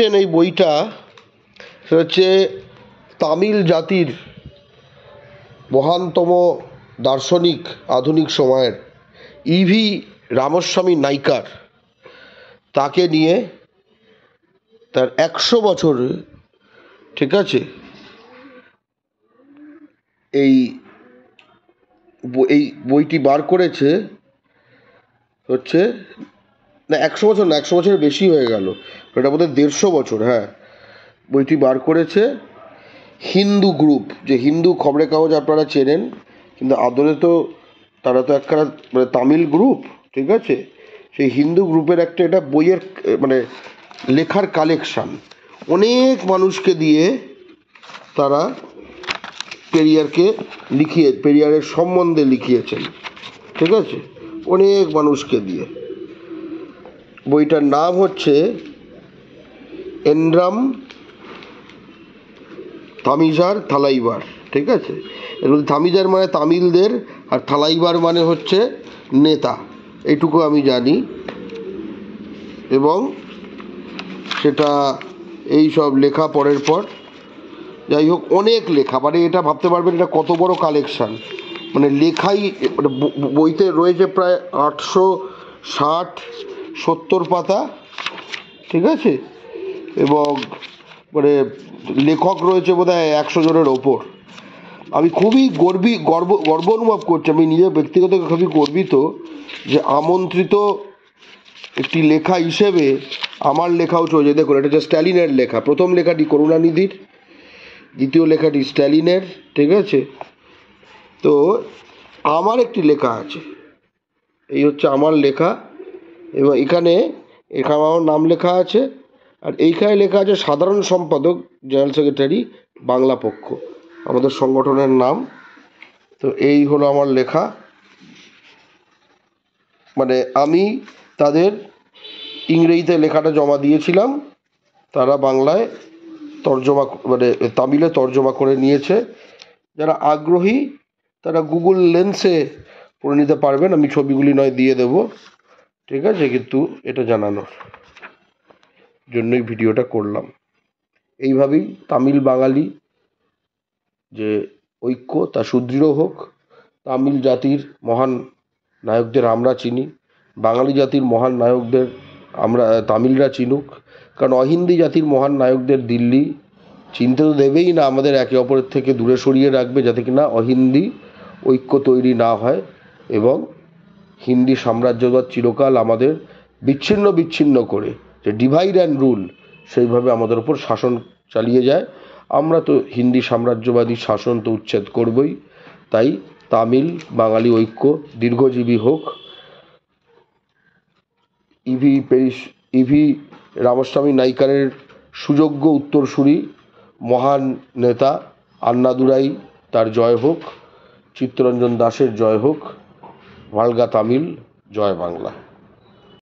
লিখছেন এই বইটা হচ্ছে তামিল জাতির মহানতম দার্শনিক আধুনিক সময়ের ইভি রামস্বামী নাইকার তাকে নিয়ে তার একশো বছর ঠিক আছে এই এই বইটি বার করেছে হচ্ছে না একশো বছর না একশো বছরের বেশি হয়ে গেল এটা বোধহয় দেড়শো বছর হ্যাঁ বইটি বার করেছে হিন্দু গ্রুপ যে হিন্দু খবরে কাগজ আপনারা চেনেন কিন্তু আদরে তো তারা তো একখানা মানে তামিল গ্রুপ ঠিক আছে সেই হিন্দু গ্রুপের একটা এটা বইয়ের মানে লেখার কালেকশান অনেক মানুষকে দিয়ে তারা পেরিয়ারকে লিখিয়ে পেরিয়ারের সম্বন্ধে লিখিয়েছেন ঠিক আছে অনেক মানুষকে দিয়ে বইটার নাম হচ্ছে এন্ড্রাম থামিজার থালাইবার ঠিক আছে এর মধ্যে থামিজার মানে তামিলদের আর থালাইবার মানে হচ্ছে নেতা এটুকু আমি জানি এবং সেটা এই সব লেখা পরের পর যাই হোক অনেক লেখা মানে এটা ভাবতে পারবেন এটা কত বড় কালেকশান মানে লেখাই মানে বইতে রয়েছে প্রায় আটশো ষাট সত্তর পাতা ঠিক আছে এবং মানে লেখক রয়েছে বোধ হয় একশো জনের ওপর আমি খুবই গর্বি গর্ব গর্ব অনুভব করছি আমি নিজের ব্যক্তিগত খুবই গর্বিত যে আমন্ত্রিত একটি লেখা হিসেবে আমার লেখাও চলে দেখুন এটা হচ্ছে স্ট্যালিনের লেখা প্রথম লেখাটি করুণানিধির দ্বিতীয় লেখাটি স্ট্যালিনের ঠিক আছে তো আমার একটি লেখা আছে এই হচ্ছে আমার লেখা এবং এখানে এখানে আমার নাম লেখা আছে আর এইখানে লেখা আছে সাধারণ সম্পাদক জেনারেল সেক্রেটারি বাংলা পক্ষ আমাদের সংগঠনের নাম তো এই হলো আমার লেখা মানে আমি তাদের ইংরেজিতে লেখাটা জমা দিয়েছিলাম তারা বাংলায় তর্জমা মানে তামিলে তর্জমা করে নিয়েছে যারা আগ্রহী তারা গুগল লেন্সে পড়ে নিতে পারবেন আমি ছবিগুলি নয় দিয়ে দেবো ঠিক আছে কিন্তু এটা জানানোর জন্যই ভিডিওটা করলাম এইভাবেই তামিল বাঙালি যে ঐক্য তা সুদৃঢ় হোক তামিল জাতির মহান নায়কদের আমরা চিনি বাঙালি জাতির মহান নায়কদের আমরা তামিলরা চিনুক কারণ অহিন্দি জাতির মহান নায়কদের দিল্লি চিনতে তো দেবেই না আমাদের একে অপরের থেকে দূরে সরিয়ে রাখবে যাতে কিনা অহিন্দি ঐক্য তৈরি না হয় এবং হিন্দি সাম্রাজ্যবাদ চিরকাল আমাদের বিচ্ছিন্ন বিচ্ছিন্ন করে যে ডিভাইড অ্যান্ড রুল সেইভাবে আমাদের ওপর শাসন চালিয়ে যায় আমরা তো হিন্দি সাম্রাজ্যবাদী শাসন তো উচ্ছেদ করবই তাই তামিল বাঙালি ঐক্য দীর্ঘজীবী হোক ইভি পেরিস ইভি রামস্বামী নাইকারের সুযোগ্য উত্তরসূরি মহান নেতা আন্নাদুরাই তার জয় হোক চিত্তরঞ্জন দাসের জয় হোক ভালগা তামিল জয় বাংলা